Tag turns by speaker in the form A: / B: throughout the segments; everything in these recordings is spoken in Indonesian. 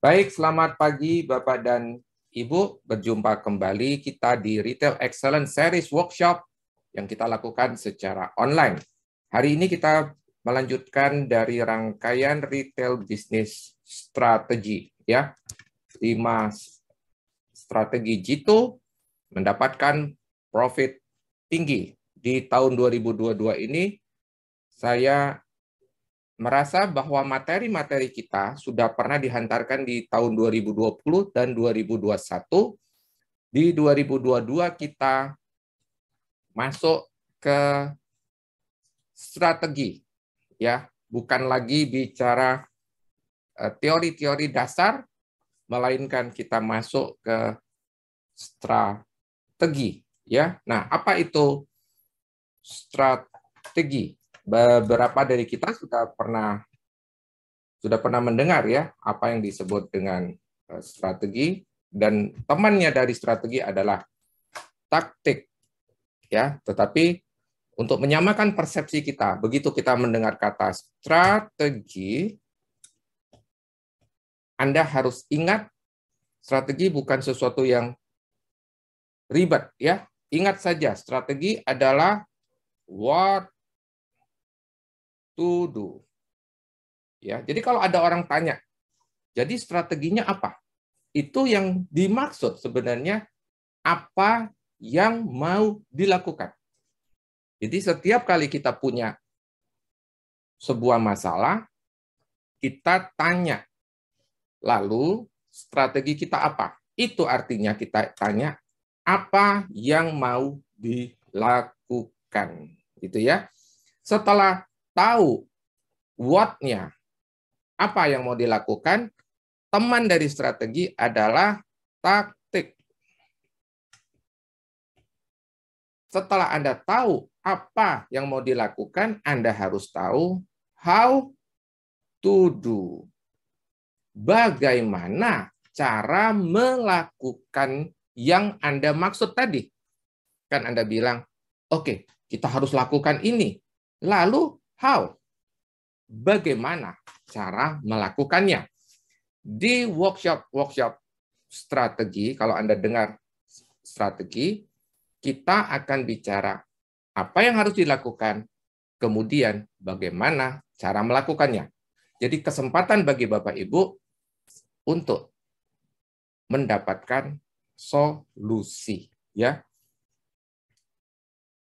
A: Baik, selamat pagi Bapak dan Ibu. Berjumpa kembali kita di Retail Excellence Series Workshop yang kita lakukan secara online. Hari ini kita melanjutkan dari rangkaian Retail Business Strategy. ya Lima strategi jitu mendapatkan profit tinggi. Di tahun 2022 ini, saya merasa bahwa materi-materi kita sudah pernah dihantarkan di tahun 2020 dan 2021. Di 2022 kita masuk ke strategi ya, bukan lagi bicara e, teori-teori dasar melainkan kita masuk ke strategi ya. Nah, apa itu strategi? beberapa dari kita sudah pernah sudah pernah mendengar ya apa yang disebut dengan e, strategi dan temannya dari strategi adalah taktik ya tetapi untuk menyamakan persepsi kita begitu kita mendengar kata strategi Anda harus ingat strategi bukan sesuatu yang ribet ya ingat saja strategi adalah what to do. Ya, jadi kalau ada orang tanya, jadi strateginya apa? Itu yang dimaksud sebenarnya apa yang mau dilakukan. Jadi setiap kali kita punya sebuah masalah, kita tanya. Lalu strategi kita apa? Itu artinya kita tanya apa yang mau dilakukan. Itu ya. Setelah tahu what-nya, apa yang mau dilakukan, teman dari strategi adalah taktik. Setelah Anda tahu apa yang mau dilakukan, Anda harus tahu how to do. Bagaimana cara melakukan yang Anda maksud tadi. Kan Anda bilang, oke, okay, kita harus lakukan ini. Lalu How? Bagaimana cara melakukannya? Di workshop-workshop strategi, kalau Anda dengar strategi, kita akan bicara apa yang harus dilakukan, kemudian bagaimana cara melakukannya. Jadi kesempatan bagi Bapak Ibu untuk mendapatkan solusi ya.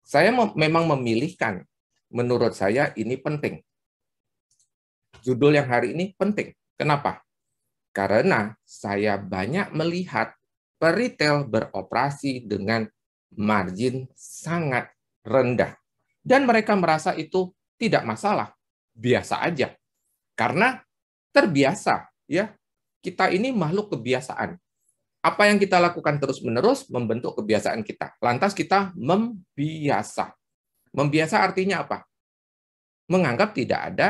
A: Saya memang memilihkan menurut saya ini penting. Judul yang hari ini penting. Kenapa? Karena saya banyak melihat peritel beroperasi dengan margin sangat rendah. Dan mereka merasa itu tidak masalah, biasa aja. Karena terbiasa ya. Kita ini makhluk kebiasaan. Apa yang kita lakukan terus-menerus membentuk kebiasaan kita. Lantas kita membiasa. Membiasa artinya apa? Menganggap tidak ada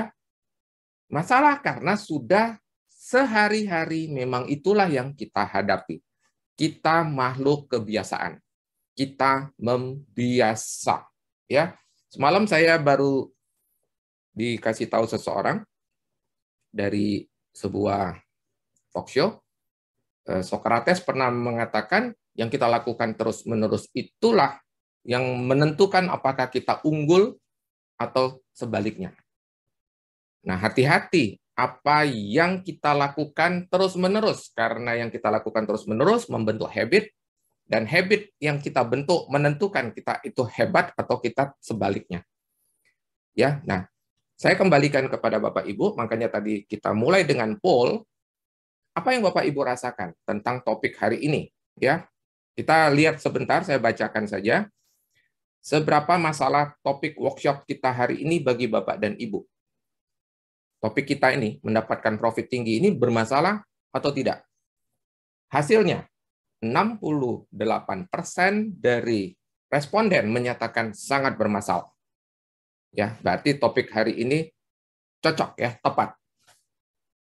A: masalah karena sudah sehari-hari memang itulah yang kita hadapi. Kita makhluk kebiasaan. Kita membiasa, ya. Semalam saya baru dikasih tahu seseorang dari sebuah talk show eh, Socrates pernah mengatakan yang kita lakukan terus-menerus itulah yang menentukan apakah kita unggul atau sebaliknya. Nah, hati-hati apa yang kita lakukan terus-menerus karena yang kita lakukan terus-menerus membentuk habit dan habit yang kita bentuk menentukan kita itu hebat atau kita sebaliknya. Ya, nah, saya kembalikan kepada Bapak Ibu, makanya tadi kita mulai dengan poll apa yang Bapak Ibu rasakan tentang topik hari ini, ya. Kita lihat sebentar, saya bacakan saja. Seberapa masalah topik workshop kita hari ini bagi Bapak dan Ibu? Topik kita ini, mendapatkan profit tinggi ini bermasalah atau tidak? Hasilnya, 68% dari responden menyatakan sangat bermasalah. Ya, berarti topik hari ini cocok ya, tepat.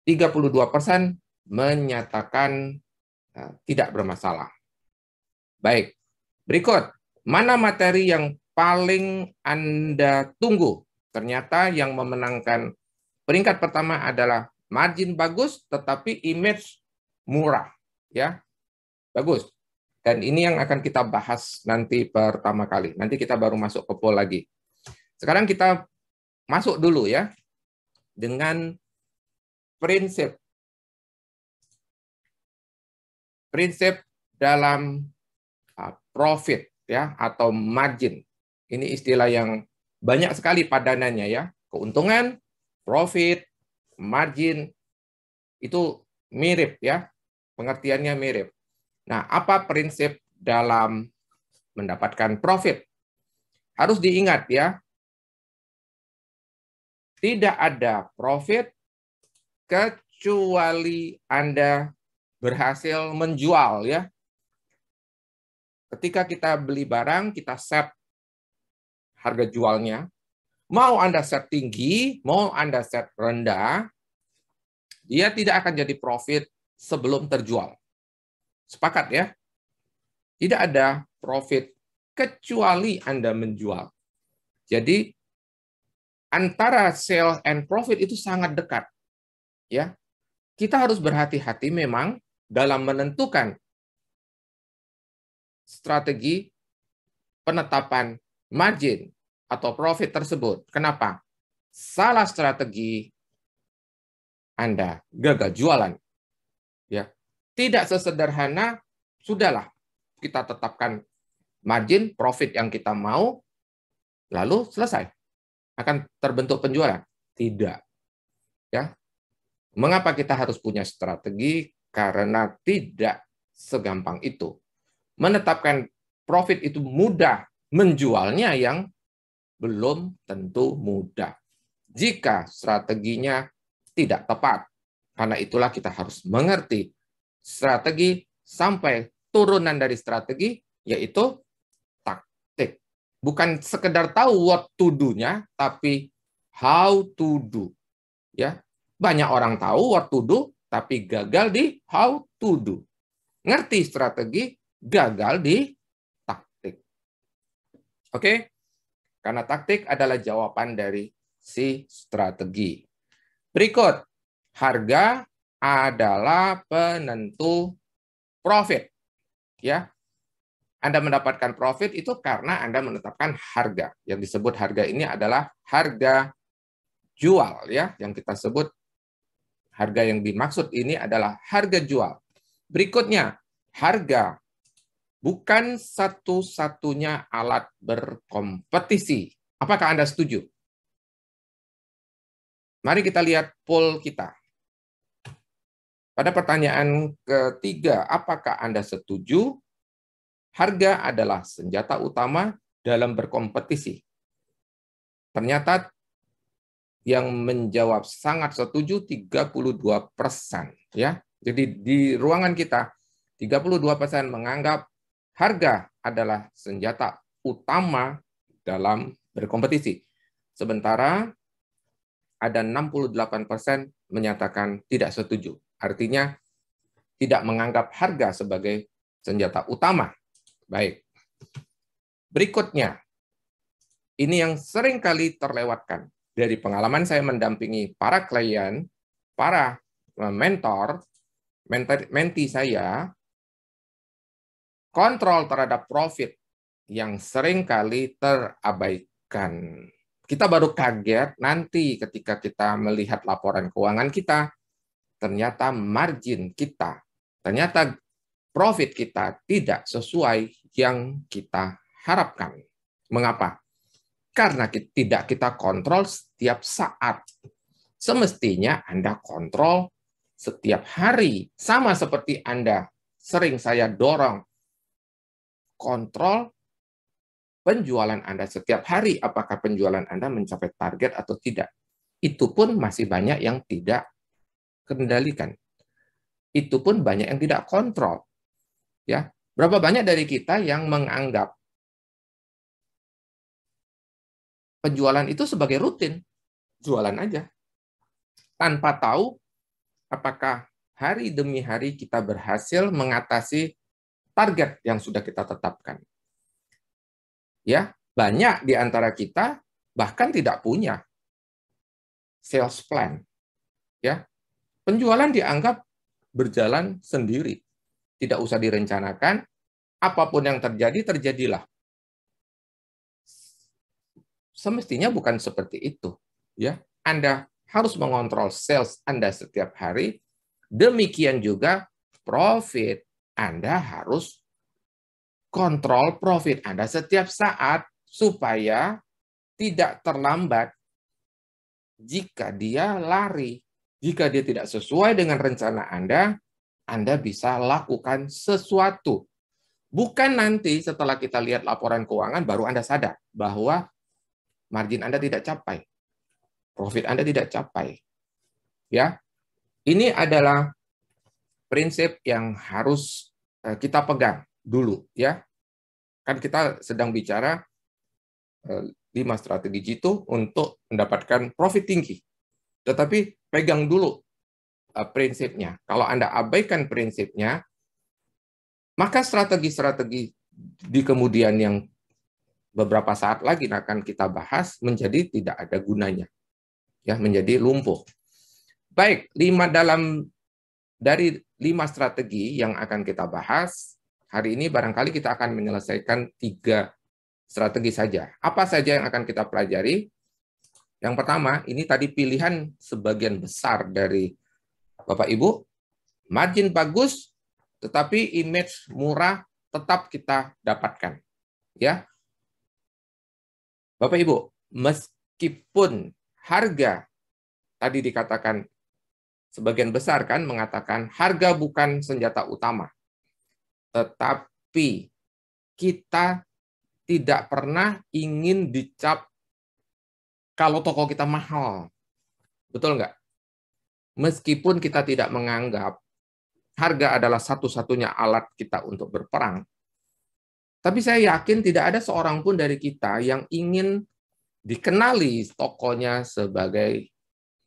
A: 32% menyatakan eh, tidak bermasalah. Baik, berikut Mana materi yang paling Anda tunggu? Ternyata yang memenangkan peringkat pertama adalah margin bagus tetapi image murah, ya. Bagus. Dan ini yang akan kita bahas nanti pertama kali. Nanti kita baru masuk ke poll lagi. Sekarang kita masuk dulu ya dengan prinsip prinsip dalam ah, profit ya atau margin. Ini istilah yang banyak sekali padanannya ya. Keuntungan, profit, margin itu mirip ya. Pengertiannya mirip. Nah, apa prinsip dalam mendapatkan profit? Harus diingat ya. Tidak ada profit kecuali Anda berhasil menjual ya Ketika kita beli barang, kita set harga jualnya. Mau Anda set tinggi, mau Anda set rendah, dia tidak akan jadi profit sebelum terjual. Sepakat ya? Tidak ada profit kecuali Anda menjual. Jadi antara sale and profit itu sangat dekat. Ya. Kita harus berhati-hati memang dalam menentukan strategi penetapan margin atau profit tersebut. Kenapa? Salah strategi Anda gagal jualan. Ya. Tidak sesederhana sudahlah kita tetapkan margin profit yang kita mau lalu selesai. Akan terbentuk penjualan? Tidak. Ya. Mengapa kita harus punya strategi? Karena tidak segampang itu menetapkan profit itu mudah, menjualnya yang belum tentu mudah. Jika strateginya tidak tepat. Karena itulah kita harus mengerti strategi sampai turunan dari strategi yaitu taktik. Bukan sekedar tahu what to do-nya, tapi how to do. Ya, banyak orang tahu what to do, tapi gagal di how to do. Ngerti strategi, gagal di taktik. Oke? Karena taktik adalah jawaban dari si strategi. Berikut, harga adalah penentu profit. Ya. Anda mendapatkan profit itu karena Anda menetapkan harga. Yang disebut harga ini adalah harga jual ya, yang kita sebut harga yang dimaksud ini adalah harga jual. Berikutnya, harga bukan satu-satunya alat berkompetisi. Apakah Anda setuju? Mari kita lihat poll kita. Pada pertanyaan ketiga, apakah Anda setuju harga adalah senjata utama dalam berkompetisi? Ternyata yang menjawab sangat setuju 32 persen. Ya. Jadi di ruangan kita, 32 persen menganggap harga adalah senjata utama dalam berkompetisi. Sementara ada 68% menyatakan tidak setuju. Artinya tidak menganggap harga sebagai senjata utama. Baik. Berikutnya, ini yang sering kali terlewatkan. Dari pengalaman saya mendampingi para klien, para mentor, mentor menti saya, kontrol terhadap profit yang sering kali terabaikan. Kita baru kaget nanti ketika kita melihat laporan keuangan kita, ternyata margin kita, ternyata profit kita tidak sesuai yang kita harapkan. Mengapa? Karena kita, tidak kita kontrol setiap saat. Semestinya Anda kontrol setiap hari. Sama seperti Anda sering saya dorong kontrol penjualan Anda setiap hari, apakah penjualan Anda mencapai target atau tidak. Itu pun masih banyak yang tidak kendalikan. Itu pun banyak yang tidak kontrol. Ya, berapa banyak dari kita yang menganggap penjualan itu sebagai rutin, jualan aja. Tanpa tahu apakah hari demi hari kita berhasil mengatasi target yang sudah kita tetapkan. Ya, banyak di antara kita bahkan tidak punya sales plan. Ya. Penjualan dianggap berjalan sendiri. Tidak usah direncanakan, apapun yang terjadi terjadilah. Semestinya bukan seperti itu, ya. Anda harus mengontrol sales Anda setiap hari. Demikian juga profit, anda harus kontrol profit Anda setiap saat supaya tidak terlambat jika dia lari. Jika dia tidak sesuai dengan rencana Anda, Anda bisa lakukan sesuatu. Bukan nanti setelah kita lihat laporan keuangan baru Anda sadar bahwa margin Anda tidak capai. Profit Anda tidak capai. Ya. Ini adalah prinsip yang harus Eh, kita pegang dulu ya. Kan kita sedang bicara eh, lima strategi jitu untuk mendapatkan profit tinggi. Tetapi pegang dulu eh, prinsipnya. Kalau Anda abaikan prinsipnya, maka strategi-strategi di kemudian yang beberapa saat lagi akan kita bahas menjadi tidak ada gunanya. Ya, menjadi lumpuh. Baik, lima dalam dari lima strategi yang akan kita bahas, hari ini barangkali kita akan menyelesaikan tiga strategi saja. Apa saja yang akan kita pelajari? Yang pertama, ini tadi pilihan sebagian besar dari Bapak Ibu. Margin bagus, tetapi image murah tetap kita dapatkan. Ya, Bapak Ibu, meskipun harga tadi dikatakan sebagian besar kan mengatakan harga bukan senjata utama. Tetapi kita tidak pernah ingin dicap kalau toko kita mahal. Betul nggak? Meskipun kita tidak menganggap harga adalah satu-satunya alat kita untuk berperang, tapi saya yakin tidak ada seorang pun dari kita yang ingin dikenali tokonya sebagai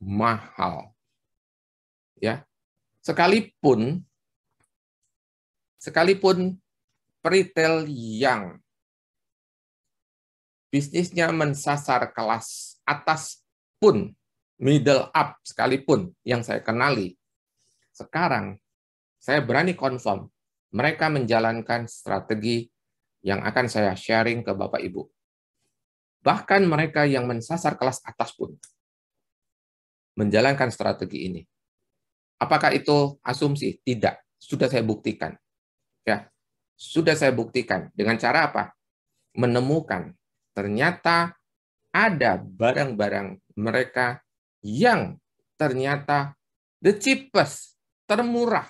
A: mahal ya sekalipun sekalipun retail yang bisnisnya mensasar kelas atas pun middle up sekalipun yang saya kenali sekarang saya berani confirm mereka menjalankan strategi yang akan saya sharing ke Bapak Ibu. Bahkan mereka yang mensasar kelas atas pun menjalankan strategi ini. Apakah itu asumsi? Tidak. Sudah saya buktikan. Ya. Sudah saya buktikan dengan cara apa? Menemukan ternyata ada barang-barang mereka yang ternyata the cheapest, termurah.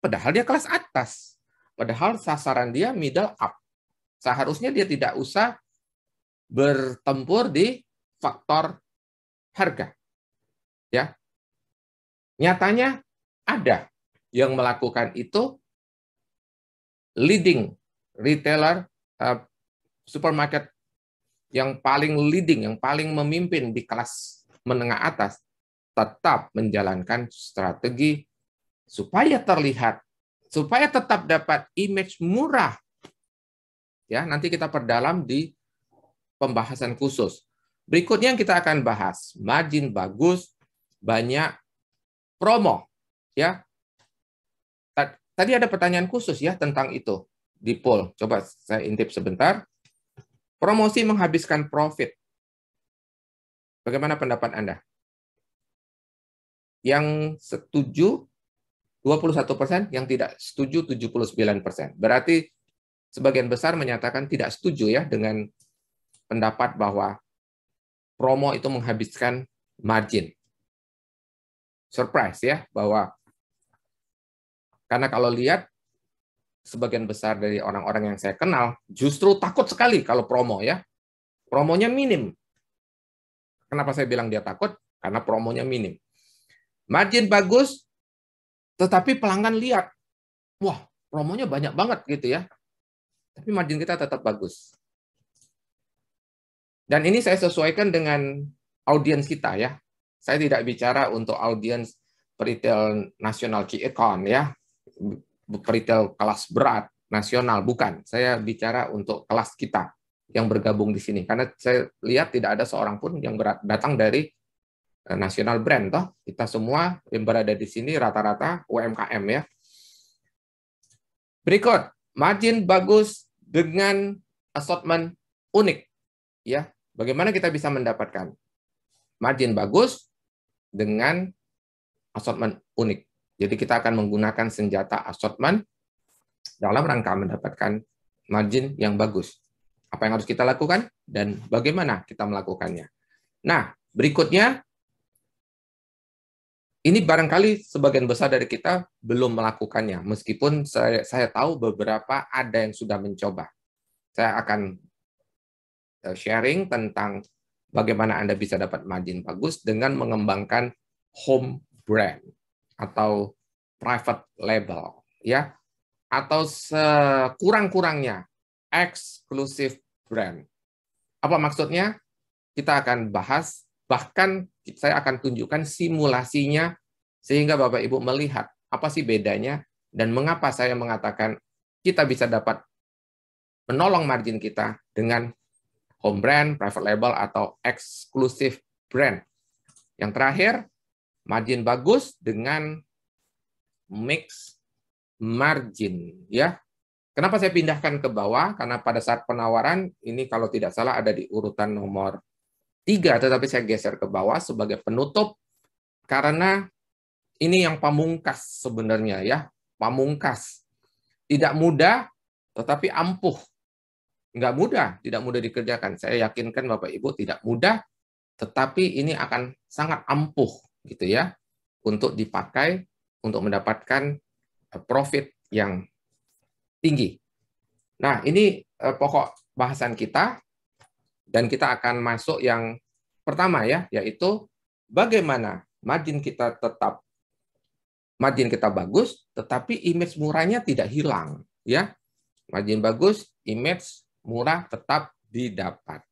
A: Padahal dia kelas atas. Padahal sasaran dia middle up. Seharusnya dia tidak usah bertempur di faktor harga. Ya. Nyatanya ada yang melakukan itu leading retailer uh, supermarket yang paling leading, yang paling memimpin di kelas menengah atas tetap menjalankan strategi supaya terlihat, supaya tetap dapat image murah. Ya, nanti kita perdalam di pembahasan khusus. Berikutnya yang kita akan bahas, margin bagus, banyak promo ya tadi ada pertanyaan khusus ya tentang itu di poll coba saya intip sebentar promosi menghabiskan profit bagaimana pendapat anda yang setuju 21 persen, yang tidak setuju 79 persen. Berarti sebagian besar menyatakan tidak setuju ya dengan pendapat bahwa promo itu menghabiskan margin surprise ya bahwa karena kalau lihat sebagian besar dari orang-orang yang saya kenal justru takut sekali kalau promo ya. Promonya minim. Kenapa saya bilang dia takut? Karena promonya minim. Margin bagus, tetapi pelanggan lihat, wah promonya banyak banget gitu ya. Tapi margin kita tetap bagus. Dan ini saya sesuaikan dengan audiens kita ya. Saya tidak bicara untuk audiens peritel nasional account ya, peritel kelas berat nasional bukan. Saya bicara untuk kelas kita yang bergabung di sini karena saya lihat tidak ada seorang pun yang berat, datang dari eh, nasional brand toh. Kita semua yang berada di sini rata-rata UMKM ya. Berikut, margin bagus dengan assortment unik ya. Bagaimana kita bisa mendapatkan margin bagus dengan assortment unik. Jadi kita akan menggunakan senjata assortment dalam rangka mendapatkan margin yang bagus. Apa yang harus kita lakukan dan bagaimana kita melakukannya. Nah, berikutnya ini barangkali sebagian besar dari kita belum melakukannya, meskipun saya, saya tahu beberapa ada yang sudah mencoba. Saya akan eh, sharing tentang bagaimana Anda bisa dapat margin bagus dengan mengembangkan home brand atau private label ya atau sekurang-kurangnya eksklusif brand. Apa maksudnya? Kita akan bahas bahkan saya akan tunjukkan simulasinya sehingga Bapak Ibu melihat apa sih bedanya dan mengapa saya mengatakan kita bisa dapat menolong margin kita dengan home brand, private label, atau eksklusif brand. Yang terakhir, margin bagus dengan mix margin ya. Kenapa saya pindahkan ke bawah? Karena pada saat penawaran ini kalau tidak salah ada di urutan nomor 3 tetapi saya geser ke bawah sebagai penutup karena ini yang pamungkas sebenarnya ya, pamungkas. Tidak mudah tetapi ampuh nggak mudah, tidak mudah dikerjakan. Saya yakinkan Bapak Ibu tidak mudah, tetapi ini akan sangat ampuh gitu ya untuk dipakai untuk mendapatkan eh, profit yang tinggi. Nah, ini eh, pokok bahasan kita dan kita akan masuk yang pertama ya, yaitu bagaimana margin kita tetap margin kita bagus tetapi image murahnya tidak hilang ya. Margin bagus, image murah tetap didapat.